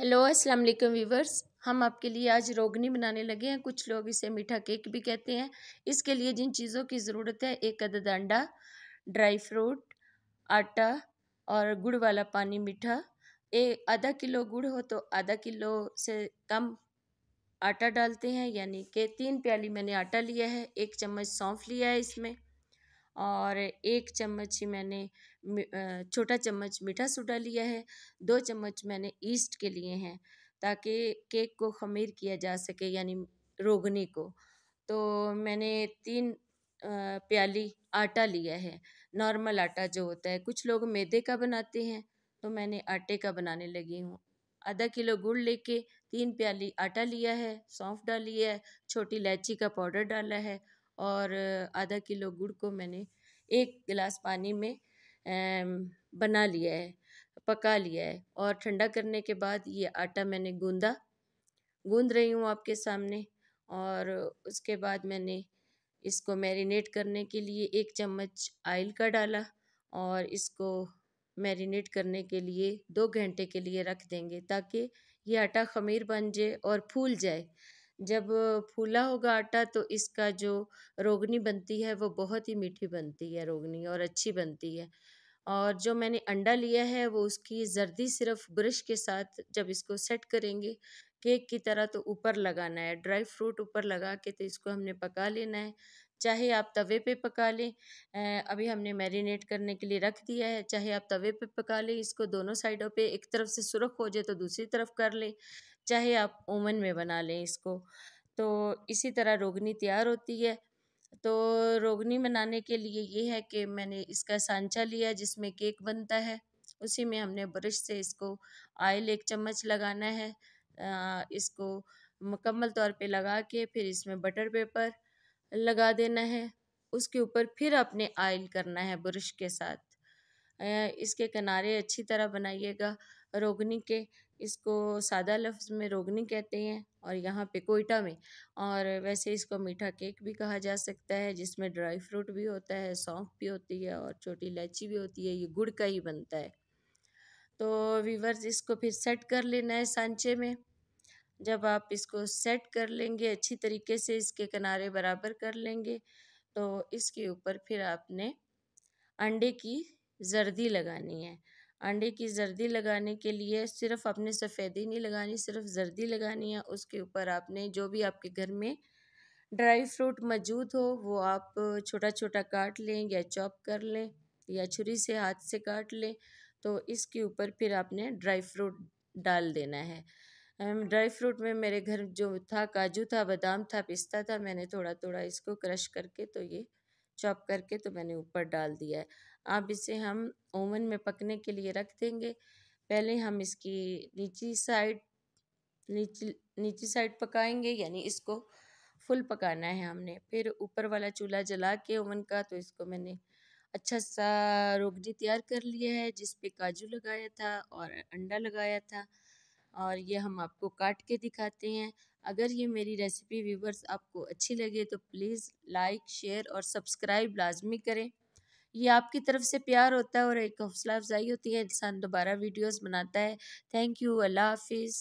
hello अस्सलाम वालेकुम viewers हम आपके लिए आज रोगनी बनाने लगे हैं कुछ लोग इसे मीठा केक भी कहते हैं इसके लिए जिन चीज़ों की ज़रूरत है एक अदद अंडा ड्राई फ्रूट आटा और गुड़ वाला पानी मीठा एक आधा किलो गुड़ हो तो आधा किलो से कम आटा डालते हैं यानी कि तीन प्याली मैंने आटा लिया है एक चम्मच सौंफ लिया है इसमें और एक चम्मच ही मैंने छोटा चम्मच मीठा सोडा लिया है दो चम्मच मैंने ईस्ट के लिए हैं ताकि केक को ख़मीर किया जा सके यानी रोगनी को तो मैंने तीन प्याली आटा लिया है नॉर्मल आटा जो होता है कुछ लोग मैदे का बनाते हैं तो मैंने आटे का बनाने लगी हूँ आधा किलो गुड़ लेके तीन प्याली आटा लिया है सौंफ डाली है छोटी इलायची का पाउडर डाला है और आधा किलो गुड़ को मैंने एक गिलास पानी में बना लिया है पका लिया है और ठंडा करने के बाद ये आटा मैंने गूंदा गूंद रही हूँ आपके सामने और उसके बाद मैंने इसको मैरिनेट करने के लिए एक चम्मच आयल का डाला और इसको मैरिनेट करने के लिए दो घंटे के लिए रख देंगे ताकि ये आटा खमीर बन जाए और फूल जाए जब फूला होगा आटा तो इसका जो रोगनी बनती है वो बहुत ही मीठी बनती है रोगनी और अच्छी बनती है और जो मैंने अंडा लिया है वो उसकी जर्दी सिर्फ ब्रश के साथ जब इसको सेट करेंगे केक की तरह तो ऊपर लगाना है ड्राई फ्रूट ऊपर लगा के तो इसको हमने पका लेना है चाहे आप तवे पे पका लें अभी हमने मैरिनेट करने के लिए रख दिया है चाहे आप तवे पे पका लें इसको दोनों साइडों पे एक तरफ से सुरख हो जाए तो दूसरी तरफ कर लें चाहे आप ओवन में बना लें इसको तो इसी तरह रोगनी तैयार होती है तो रोगनी बनाने के लिए ये है कि मैंने इसका सांचा लिया जिसमें केक बनता है उसी में हमने ब्रश से इसको आयल एक चम्मच लगाना है इसको मुकम्मल तौर पे लगा के फिर इसमें बटर पेपर लगा देना है उसके ऊपर फिर आपने आयल करना है ब्रश के साथ इसके किनारे अच्छी तरह बनाइएगा रोगनी के इसको सादा लफ्ज़ में रोगनी कहते हैं और यहाँ पे कोयटा में और वैसे इसको मीठा केक भी कहा जा सकता है जिसमें ड्राई फ्रूट भी होता है सौंफ भी होती है और छोटी इलायची भी होती है ये गुड़ का ही बनता है तो वीवर्स इसको फिर सेट कर लेना है सांचे में जब आप इसको सेट कर लेंगे अच्छी तरीके से इसके किनारे बराबर कर लेंगे तो इसके ऊपर फिर आपने अंडे की जर्दी लगानी है अंडे की जर्दी लगाने के लिए सिर्फ आपने सफ़ेदी नहीं लगानी सिर्फ जर्दी लगानी है उसके ऊपर आपने जो भी आपके घर में ड्राई फ्रूट मौजूद हो वो आप छोटा छोटा काट लें या चॉप कर लें या छुरी से हाथ से काट लें तो इसके ऊपर फिर आपने ड्राई फ्रूट डाल देना है ड्राई फ्रूट में मेरे घर जो था काजू था बादाम था पिस्ता था मैंने थोड़ा थोड़ा इसको क्रश करके तो ये चॉप करके तो मैंने ऊपर डाल दिया है अब इसे हम ओवन में पकने के लिए रख देंगे पहले हम इसकी नीची साइड नीची नीची साइड पकाएंगे यानी इसको फुल पकाना है हमने फिर ऊपर वाला चूल्हा जला के ओवन का तो इसको मैंने अच्छा सा रोगनी तैयार कर लिया है जिस पे काजू लगाया था और अंडा लगाया था और ये हम आपको काट के दिखाते हैं अगर ये मेरी रेसिपी व्यूवर्स आपको अच्छी लगे तो प्लीज़ लाइक शेयर और सब्सक्राइब लाजमी करें ये आपकी तरफ से प्यार होता है और एक हौसला अफजाई होती है इंसान दोबारा वीडियोस बनाता है थैंक यू अल्लाह हाफिज़